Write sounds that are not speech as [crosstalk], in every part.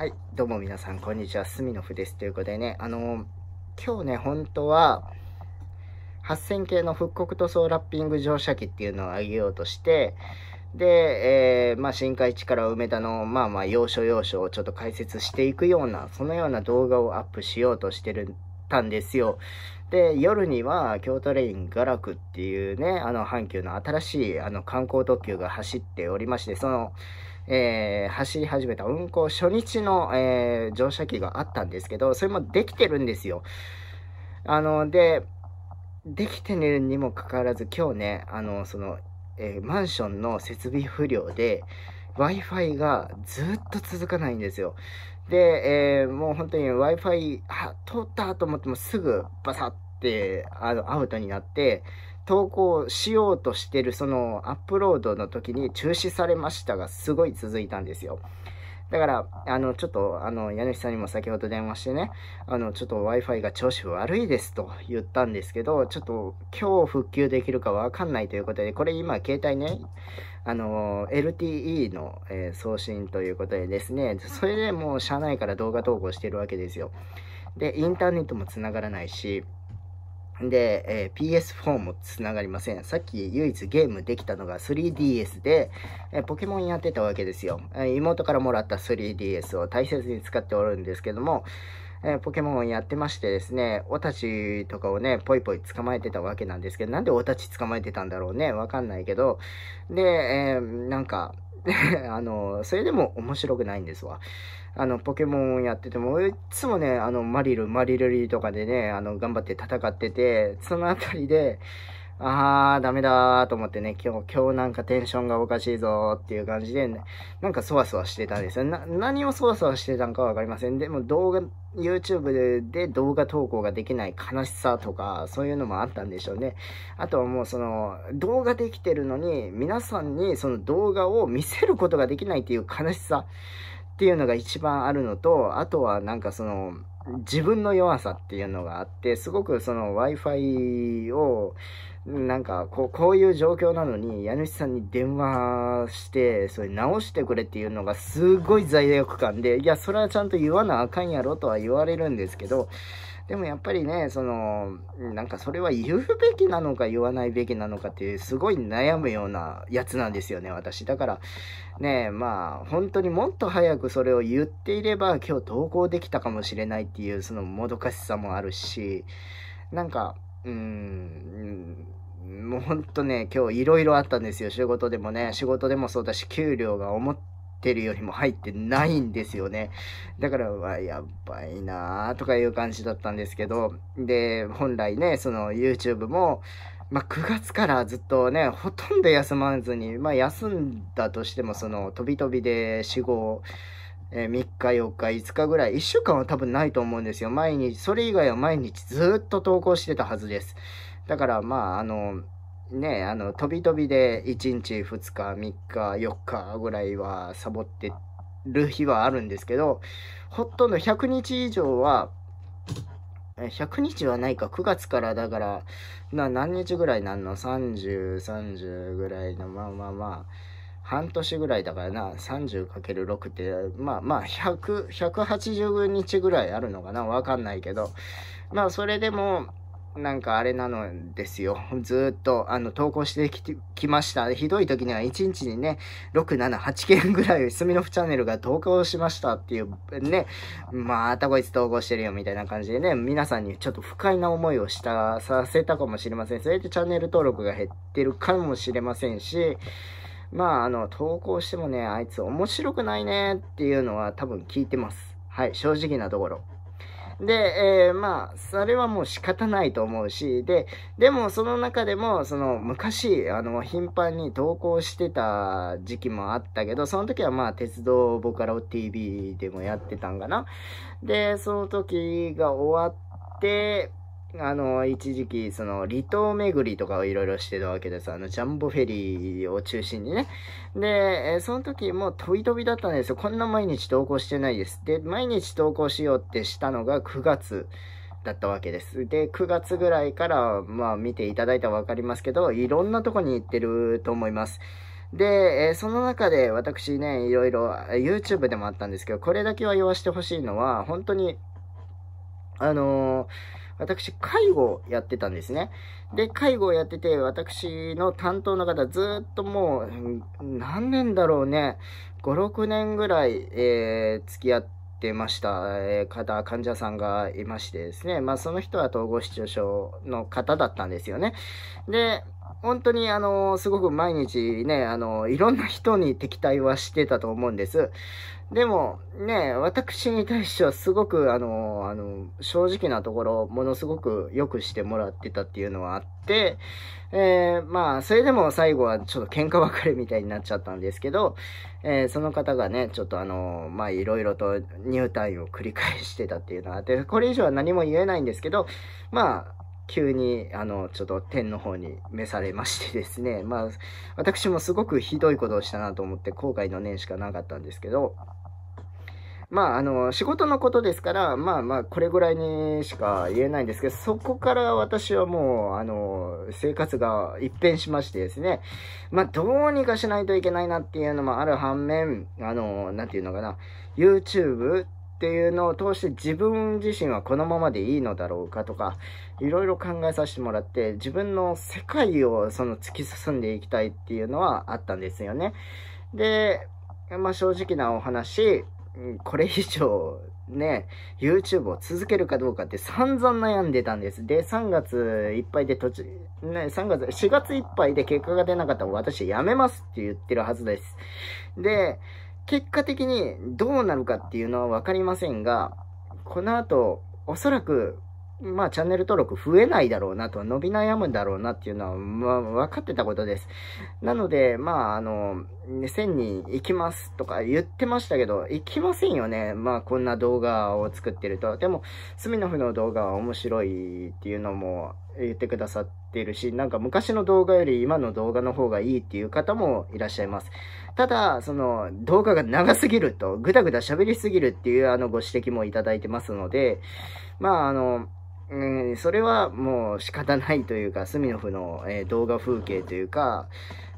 はい、どうも皆さん、こんにちは。スミノフです。ということでね、あのー、今日ね、本当は、8000系の復刻塗装ラッピング乗車機っていうのをあげようとして、で、えー、まあ、深海地から梅田の、まあまあ、要所要所をちょっと解説していくような、そのような動画をアップしようとしてる、たんですよ。で、夜には京都レインガラクっていうね、あの、阪急の新しい、あの、観光特急が走っておりまして、その、えー、走り始めた運行初日の、えー、乗車機があったんですけど、それもできてるんですよ。あの、で、できてるにもかかわらず、今日ね、あの、その、えー、マンションの設備不良で、Wi-Fi がずっと続かないんですよ。で、えー、もう本当に Wi-Fi、通ったと思ってもすぐバサって、あの、アウトになって、投稿しようとしてるそのアップロードの時に中止されましたがすごい続いたんですよ。だから、あの、ちょっと、あの、家主さんにも先ほど電話してね、あの、ちょっと Wi-Fi が調子悪いですと言ったんですけど、ちょっと今日復旧できるかわかんないということで、これ今携帯ね、あの、LTE の、えー、送信ということでですね、それでもう社内から動画投稿してるわけですよ。で、インターネットも繋がらないし、で、えー、PS4 もつながりません。さっき唯一ゲームできたのが 3DS で、えー、ポケモンやってたわけですよ、えー、妹からもらった 3DS を大切に使っておるんですけども、えポケモンをやってましてですね、オタチとかをね、ぽいぽい捕まえてたわけなんですけど、なんでオタチ捕まえてたんだろうね、わかんないけど、で、えなんか、[laughs] あの、それでも面白くないんですわ。あの、ポケモンやってても、いつもね、あの、マリル、マリルリーとかでね、あの、頑張って戦ってて、そのあたりで、あー、ダメだーと思ってね、今日、今日なんかテンションがおかしいぞーっていう感じで、ね、なんかそわそわしてたんですよ。な、何をそわそわしてたんかわかりません。でも動画、YouTube で動画投稿ができない悲しさとか、そういうのもあったんでしょうね。あとはもうその、動画できてるのに、皆さんにその動画を見せることができないっていう悲しさっていうのが一番あるのと、あとはなんかその、自分の弱さっていうのがあって、すごくその Wi-Fi を、なんかこうこういう状況なのに家主さんに電話してそれ直してくれっていうのがすごい罪悪感でいやそれはちゃんと言わなあかんやろとは言われるんですけどでもやっぱりねそのなんかそれは言うべきなのか言わないべきなのかっていうすごい悩むようなやつなんですよね私だからねまあ本当にもっと早くそれを言っていれば今日投稿できたかもしれないっていうそのもどかしさもあるしなんかうんもうほんとね、今日いろいろあったんですよ。仕事でもね、仕事でもそうだし、給料が思ってるよりも入ってないんですよね。だから、わ、やばいなーとかいう感じだったんですけど、で、本来ね、その YouTube も、まあ、9月からずっとね、ほとんど休まずに、まあ、休んだとしても、その、飛び飛びで4、5、えー、3日、4日、5日ぐらい、1週間は多分ないと思うんですよ。毎日、それ以外は毎日ずっと投稿してたはずです。だからまああのねあの飛び飛びで1日2日3日4日ぐらいはサボってる日はあるんですけどほとんど100日以上は100日はないか9月からだからな何日ぐらいなんの3030ぐらいのまあまあまあ半年ぐらいだからな 30×6 ってまあまあ100 180日ぐらいあるのかなわかんないけどまあそれでもなんかあれなのですよ。[laughs] ずっと、あの、投稿してきてきました。ひどい時には1日にね、6、7、8件ぐらい、スミノフチャンネルが投稿しましたっていう、ね、またこいつ投稿してるよみたいな感じでね、皆さんにちょっと不快な思いをした、させたかもしれません。それでチャンネル登録が減ってるかもしれませんし、まあ、あの、投稿してもね、あいつ面白くないねっていうのは多分聞いてます。はい、正直なところ。で、えー、まあ、それはもう仕方ないと思うし、で、でもその中でも、その昔、あの、頻繁に投稿してた時期もあったけど、その時はまあ、鉄道ボカロ TV でもやってたんかな。で、その時が終わって、あの、一時期、その、離島巡りとかをいろいろしてたわけです。あの、ジャンボフェリーを中心にね。で、その時もう飛び飛びだったんですよ。こんな毎日投稿してないです。で、毎日投稿しようってしたのが9月。だったわけです。で、9月ぐらいから、まあ見ていただいたらわかりますけど、いろんなとこに行ってると思います。で、えその中で私ね、いろいろ YouTube でもあったんですけど、これだけは言わしてほしいのは、本当に、あのー私、介護をやってたんですね。で、介護をやってて、私の担当の方、ずっともう、何年だろうね、5、6年ぐらい、えー、付き合って、ました、方、患者さんがいましてですね、まあその人は統合失調症の方だったんですよね。で、本当にあの、すごく毎日ね、あの、いろんな人に敵対はしてたと思うんです。でも、ね、私に対してはすごく、あの、あの、正直なところ、ものすごく良くしてもらってたっていうのはあって、えー、まあ、それでも最後はちょっと喧嘩別れみたいになっちゃったんですけど、えー、その方がね、ちょっとあの、まあ、いろいろと入退を繰り返してたっていうのはあって、これ以上は何も言えないんですけど、まあ、急に、あの、ちょっと天の方に召されまして [laughs] ですね、まあ、私もすごくひどいことをしたなと思って後悔の念しかなかったんですけど、まあ、あの、仕事のことですから、まあまあ、これぐらいにしか言えないんですけど、そこから私はもう、あの、生活が一変しましてですね、まあ、どうにかしないといけないなっていうのもある反面、あの、なんていうのかな、YouTube っていうのを通して自分自身はこのままでいいのだろうかとか、いろいろ考えさせてもらって、自分の世界をその突き進んでいきたいっていうのはあったんですよね。で、まあ、正直なお話、これ以上ね、YouTube を続けるかどうかって散々悩んでたんです。で、3月いっぱいで途中、ね、3月、4月いっぱいで結果が出なかったら私やめますって言ってるはずです。で、結果的にどうなるかっていうのはわかりませんが、この後、おそらくまあ、チャンネル登録増えないだろうなと、伸び悩むんだろうなっていうのは、まあ、分かってたことです。なので、まあ、あの、1000人行きますとか言ってましたけど、行きませんよね。まあ、こんな動画を作ってると。でも、スミノフの動画は面白いっていうのも言ってくださってるし、なんか昔の動画より今の動画の方がいいっていう方もいらっしゃいます。ただ、その、動画が長すぎると、ぐだぐだ喋りすぎるっていうあのご指摘もいただいてますので、まあ、あの、うん、それはもう仕方ないというか、スミノフの、えー、動画風景というか、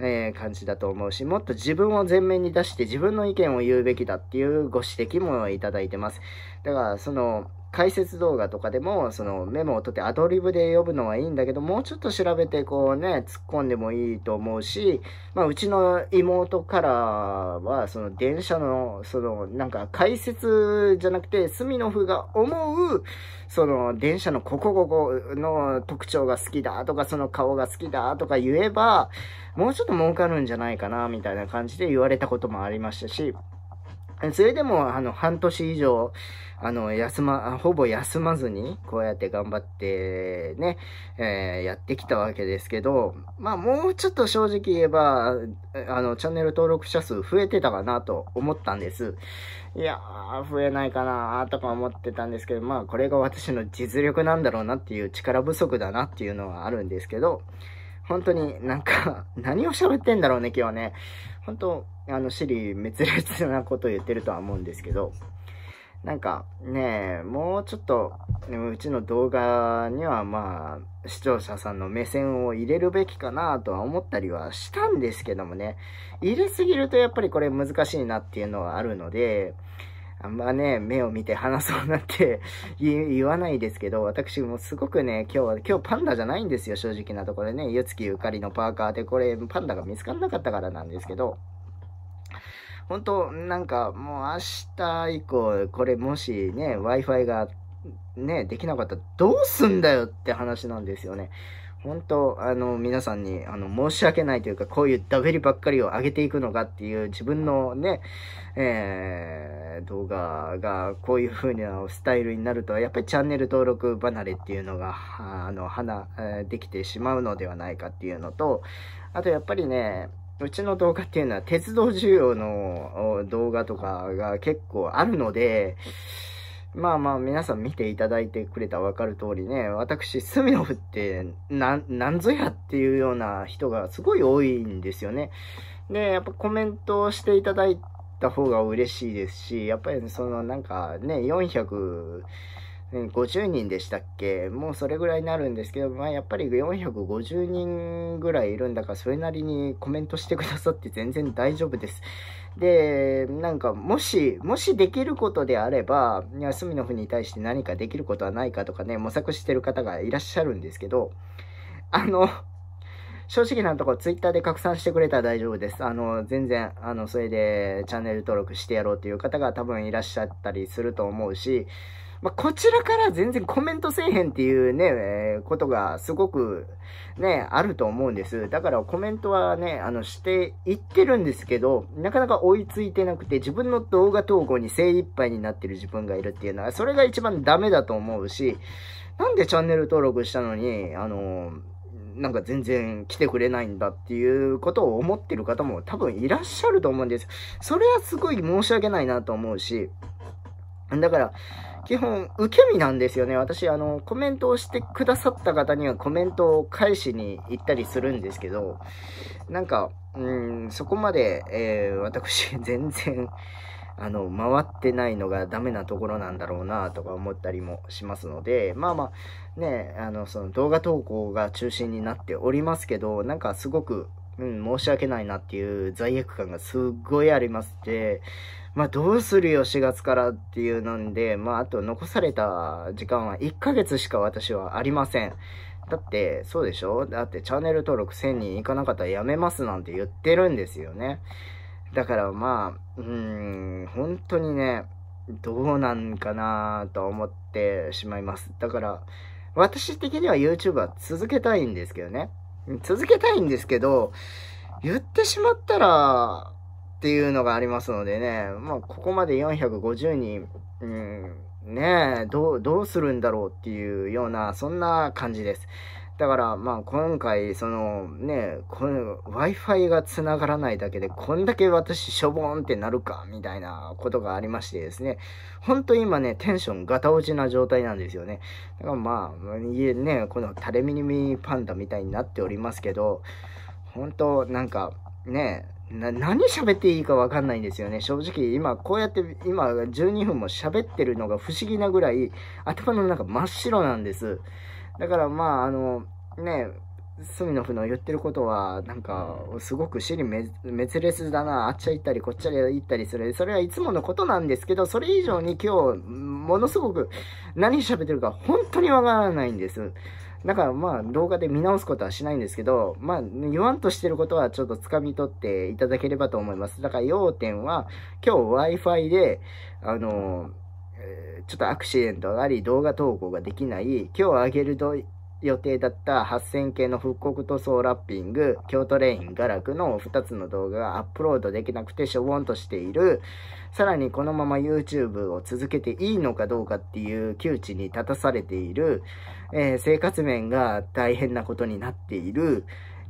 えー、感じだと思うし、もっと自分を前面に出して自分の意見を言うべきだっていうご指摘もいただいてます。だから、その、解説動画とかでもそのメモを取ってアドリブで呼ぶのはいいんだけどもうちょっと調べてこうね突っ込んでもいいと思うし、まあ、うちの妹からはその電車のそのなんか解説じゃなくてスミノフが思うその電車のここここの特徴が好きだとかその顔が好きだとか言えばもうちょっと儲かるんじゃないかなみたいな感じで言われたこともありましたし。それでも、あの、半年以上、あの、休ま、ほぼ休まずに、こうやって頑張ってね、えー、やってきたわけですけど、まあ、もうちょっと正直言えば、あの、チャンネル登録者数増えてたかなと思ったんです。いやー、増えないかなーとか思ってたんですけど、まあ、これが私の実力なんだろうなっていう力不足だなっていうのはあるんですけど、本当になんか、[laughs] 何を喋ってんだろうね、今日はね。本当、あの、シリ滅裂なこと言ってるとは思うんですけど、なんかね、もうちょっと、うちの動画にはまあ、視聴者さんの目線を入れるべきかなとは思ったりはしたんですけどもね、入れすぎるとやっぱりこれ難しいなっていうのはあるので、あんまね、目を見て話そうなんて [laughs] 言わないですけど、私もすごくね、今日は、今日パンダじゃないんですよ、正直なところでね。ゆつきゆかりのパーカーで、これ、パンダが見つからなかったからなんですけど、本当なんかもう明日以降、これもしね、Wi-Fi がね、できなかったらどうすんだよって話なんですよね。本当あの皆さんにあの申し訳ないというかこういうダベリばっかりを上げていくのかっていう自分のね、えー、動画がこういう風なスタイルになるとやっぱりチャンネル登録離れっていうのがあの花、えできてしまうのではないかっていうのとあとやっぱりねうちの動画っていうのは鉄道需要の動画とかが結構あるので、まあまあ皆さん見ていただいてくれたらわかる通りね、私、スミノフってな、なんぞやっていうような人がすごい多いんですよね。で、やっぱコメントしていただいた方が嬉しいですし、やっぱりそのなんかね、400、50人でしたっけもうそれぐらいになるんですけど、まあやっぱり450人ぐらいいるんだから、それなりにコメントしてくださって全然大丈夫です。で、なんか、もし、もしできることであれば、休みの日に対して何かできることはないかとかね、模索してる方がいらっしゃるんですけど、あの、正直なところ、ツイッターで拡散してくれたら大丈夫です。あの、全然、あの、それでチャンネル登録してやろうっていう方が多分いらっしゃったりすると思うし、まあ、こちらから全然コメントせえへんっていうね、えー、ことがすごくね、あると思うんです。だからコメントはね、あの、していってるんですけど、なかなか追いついてなくて、自分の動画投稿に精一杯になってる自分がいるっていうのは、それが一番ダメだと思うし、なんでチャンネル登録したのに、あのなんか全然来てくれないんだっていうことを思ってる方も多分いらっしゃると思うんです。それはすごい申し訳ないなと思うし、だから、基本、受け身なんですよね。私、あの、コメントをしてくださった方にはコメントを返しに行ったりするんですけど、なんか、うん、そこまで、えー、私、[laughs] 全然、あの、回ってないのがダメなところなんだろうなとか思ったりもしますので、まあまあ、ね、あの、その動画投稿が中心になっておりますけど、なんかすごくうん、申し訳ないなっていう罪悪感がすっごいありまして、まあどうするよ4月からっていうなんで、まああと残された時間は1ヶ月しか私はありません。だって、そうでしょだってチャンネル登録1000人いかなかったらやめますなんて言ってるんですよね。だからまあ、うーん、本当にね、どうなんかなと思ってしまいます。だから、私的には YouTube は続けたいんですけどね。続けたいんですけど、言ってしまったら、っていうのがありますのでね、まあ、ここまで450人、うん、ねえ、どう、どうするんだろうっていうような、そんな感じです。だから、まあ、今回、そのね、この Wi-Fi が繋がらないだけで、こんだけ私、しょぼーんってなるか、みたいなことがありましてですね、ほんと今ね、テンションガタ落ちな状態なんですよね。だからまあ、家ね、この垂れ耳パンダみたいになっておりますけど、ほんと、なんか、ね、な何喋っていいか分かんないんですよね。正直今こうやって今12分も喋ってるのが不思議なぐらい頭の中真っ白なんです。だからまあ、あの、ね、スミノフの言ってることは、なんか、すごく尻滅裂だな、あっちゃ行ったり、こっちゃ行ったりする。それはいつものことなんですけど、それ以上に今日、ものすごく何喋ってるか本当にわからないんです。だからまあ動画で見直すことはしないんですけど、まあ言わんとしてることはちょっと掴み取っていただければと思います。だから要点は、今日 Wi-Fi で、あのーえちょっとアクシデントがあり動画投稿ができない今日あげる予定だった8000系の復刻塗装ラッピング京都レインガラクの2つの動画がアップロードできなくてしょぼんとしているさらにこのまま YouTube を続けていいのかどうかっていう窮地に立たされている、えー、生活面が大変なことになっている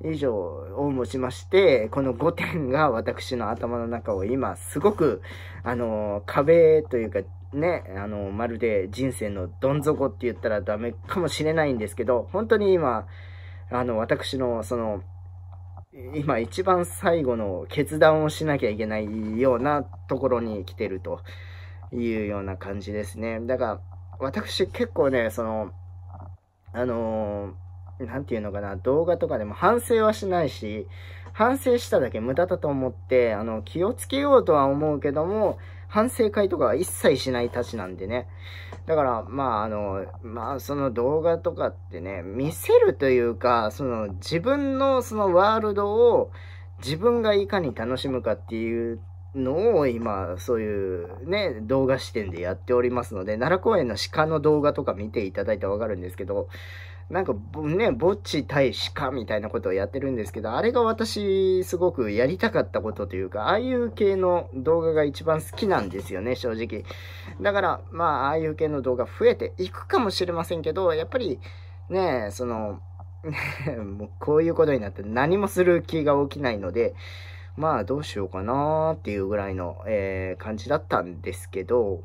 以上をもちまして、この5点が私の頭の中を今すごく、あの、壁というかね、あの、まるで人生のどん底って言ったらダメかもしれないんですけど、本当に今、あの、私の、その、今一番最後の決断をしなきゃいけないようなところに来てるというような感じですね。だから、私結構ね、その、あの何て言うのかな、動画とかでも反省はしないし、反省しただけ無駄だと思って、あの、気をつけようとは思うけども、反省会とかは一切しないたちなんでね。だから、まあ、あの、まあ、その動画とかってね、見せるというか、その自分のそのワールドを自分がいかに楽しむかっていうのを今、そういうね、動画視点でやっておりますので、奈良公園の鹿の動画とか見ていただいたらわかるんですけど、なんかね、墓地対鹿みたいなことをやってるんですけど、あれが私すごくやりたかったことというか、ああいう系の動画が一番好きなんですよね、正直。だから、まあ、ああいう系の動画増えていくかもしれませんけど、やっぱりね、その、[laughs] もうこういうことになって何もする気が起きないので、まあどうしようかなーっていうぐらいの、えー、感じだったんですけど、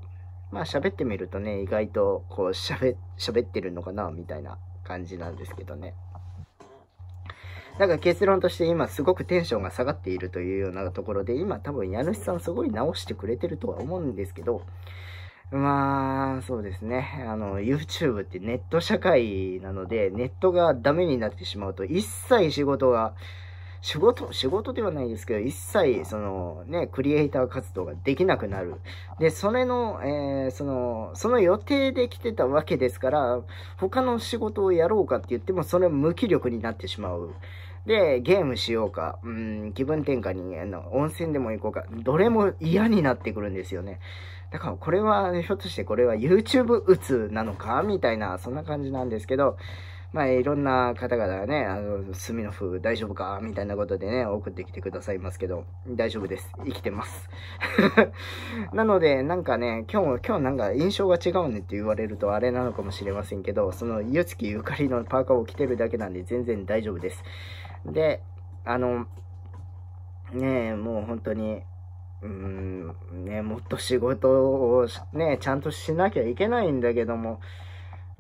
まあ喋ってみるとね、意外とこう喋ってるのかなみたいな感じなんですけどね。だから結論として今すごくテンションが下がっているというようなところで、今多分家主さんすごい直してくれてるとは思うんですけど、まあ、そうですね。あの、YouTube ってネット社会なので、ネットがダメになってしまうと、一切仕事が仕事、仕事ではないですけど、一切、そのね、クリエイター活動ができなくなる。で、それの、えー、その、その予定で来てたわけですから、他の仕事をやろうかって言っても、それ無気力になってしまう。で、ゲームしようか、うん、気分転換に、あの、温泉でも行こうか、どれも嫌になってくるんですよね。だから、これは、ね、ひょっとしてこれは YouTube うつなのかみたいな、そんな感じなんですけど、まあ、いろんな方々がね、あの、スのノフ大丈夫かみたいなことでね、送ってきてくださいますけど、大丈夫です。生きてます。[laughs] なので、なんかね、今日、今日なんか印象が違うねって言われるとあれなのかもしれませんけど、その、ゆつきゆかりのパーカーを着てるだけなんで全然大丈夫です。で、あの、ねえ、もう本当に、うーん、ね、もっと仕事をね、ちゃんとしなきゃいけないんだけども、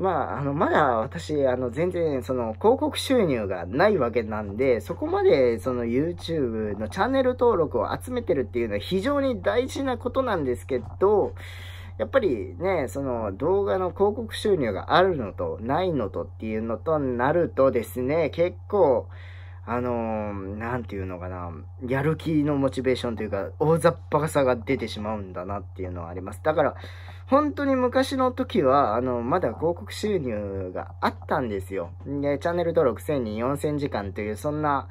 まあ、あの、まだ私、あの、全然、その、広告収入がないわけなんで、そこまで、その、YouTube のチャンネル登録を集めてるっていうのは非常に大事なことなんですけど、やっぱりね、その動画の広告収入があるのとないのとっていうのとなるとですね、結構、あのー、なんていうのかな、やる気のモチベーションというか、大雑把さが出てしまうんだなっていうのはあります。だから、本当に昔の時は、あの、まだ広告収入があったんですよ。で、チャンネル登録1000人4000時間という、そんな、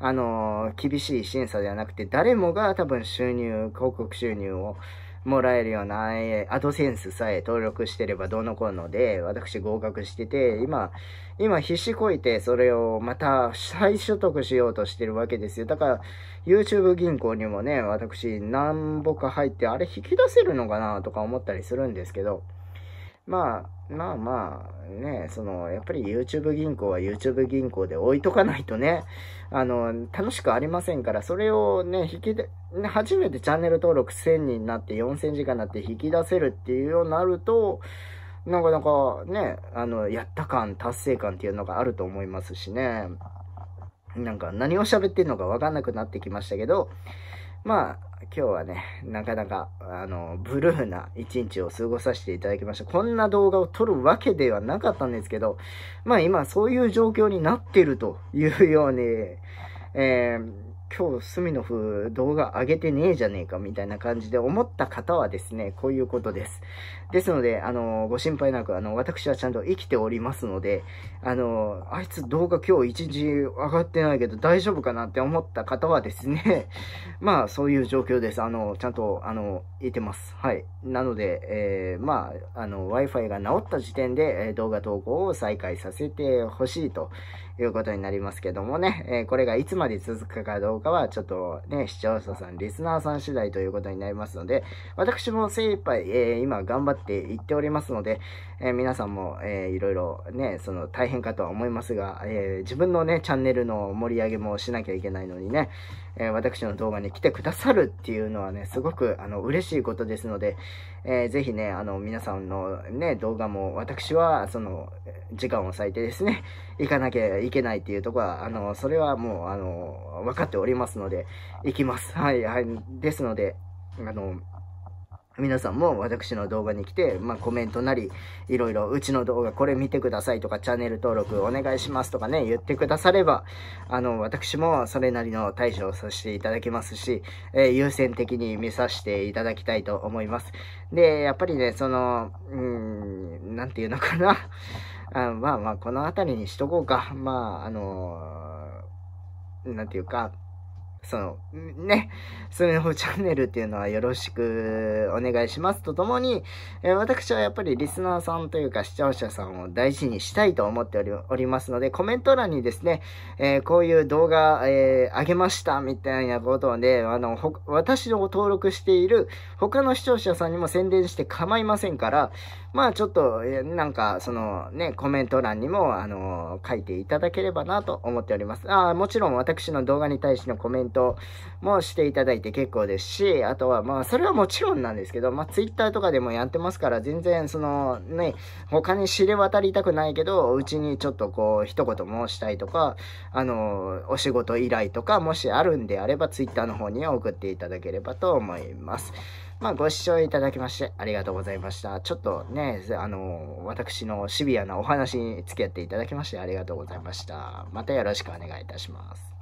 あのー、厳しい審査ではなくて、誰もが多分収入、広告収入を、もらえるような、えアドセンスさえ登録してればどうのこうので、私合格してて、今、今必死こいてそれをまた再所得しようとしてるわけですよ。だから、YouTube 銀行にもね、私何歩か入って、あれ引き出せるのかなとか思ったりするんですけど、まあ、まあまあ、ね、その、やっぱり YouTube 銀行は YouTube 銀行で置いとかないとね、あの、楽しくありませんから、それをね、引きで、初めてチャンネル登録1000人になって4000時間になって引き出せるっていうようになると、なかなかね、あの、やった感、達成感っていうのがあると思いますしね、なんか何を喋ってんのかわかんなくなってきましたけど、ま今日はね、なかなか、あの、ブルーな一日を過ごさせていただきました。こんな動画を撮るわけではなかったんですけど、まあ今そういう状況になってるというように、えー今日スミノフ動画上げてねえじゃねえかみたいな感じで思った方はですね、こういうことです。ですので、あの、ご心配なく、あの、私はちゃんと生きておりますので、あの、あいつ動画今日一日上がってないけど大丈夫かなって思った方はですね、[laughs] まあ、そういう状況です。あの、ちゃんと、あの、言ってます。はい。なので、えー、まあ、あの、Wi-Fi が治った時点で、え動画投稿を再開させてほしいということになりますけどもね、えー、これがいつまで続くかどうかは、ちょっとね、視聴者さん、リスナーさん次第ということになりますので、私も精一杯、えー、今頑張っていっておりますので、えー、皆さんも、えー、いろいろね、その大変かとは思いますが、えー、自分のね、チャンネルの盛り上げもしなきゃいけないのにね、えー、私の動画に来てくださるっていうのはね、すごく、あの、嬉しいことですので、えー、ぜひね、あの、皆さんのね、動画も、私は、その、時間を割いてですね、行かなきゃいけないっていうとこは、あの、それはもう、あの、分かっておりますので、行きます。はい、はい、ですので、あの、皆さんも私の動画に来て、まあ、コメントなり、いろいろ、うちの動画これ見てくださいとか、チャンネル登録お願いしますとかね、言ってくだされば、あの、私もそれなりの対処をさせていただきますし、えー、優先的に見させていただきたいと思います。で、やっぱりね、その、うん、なんていうのかな。[laughs] あまあまあ、この辺りにしとこうか。まあ、あのー、なんていうか、その、ね、スネ夫チャンネルっていうのはよろしくお願いしますとともに、えー、私はやっぱりリスナーさんというか視聴者さんを大事にしたいと思っておりますので、コメント欄にですね、えー、こういう動画、えー、あげましたみたいなことで、あの、私を登録している他の視聴者さんにも宣伝して構いませんから、まあちょっと、なんか、そのね、コメント欄にも、あの書いていただければなと思っております。あもちろん私の動画に対してのコメントトもしていただいて結構ですし、あとはまあそれはもちろんなんですけど、まあ Twitter とかでもやってますから、全然そのね、他に知れ渡りたくないけど、うちにちょっとこう一言申したいとか、あの、お仕事依頼とかもしあるんであれば Twitter の方に送っていただければと思います。まあ、ご視聴いただきましてありがとうございました。ちょっとね、あの、私のシビアなお話に付き合っていただきましてありがとうございました。またよろしくお願いいたします。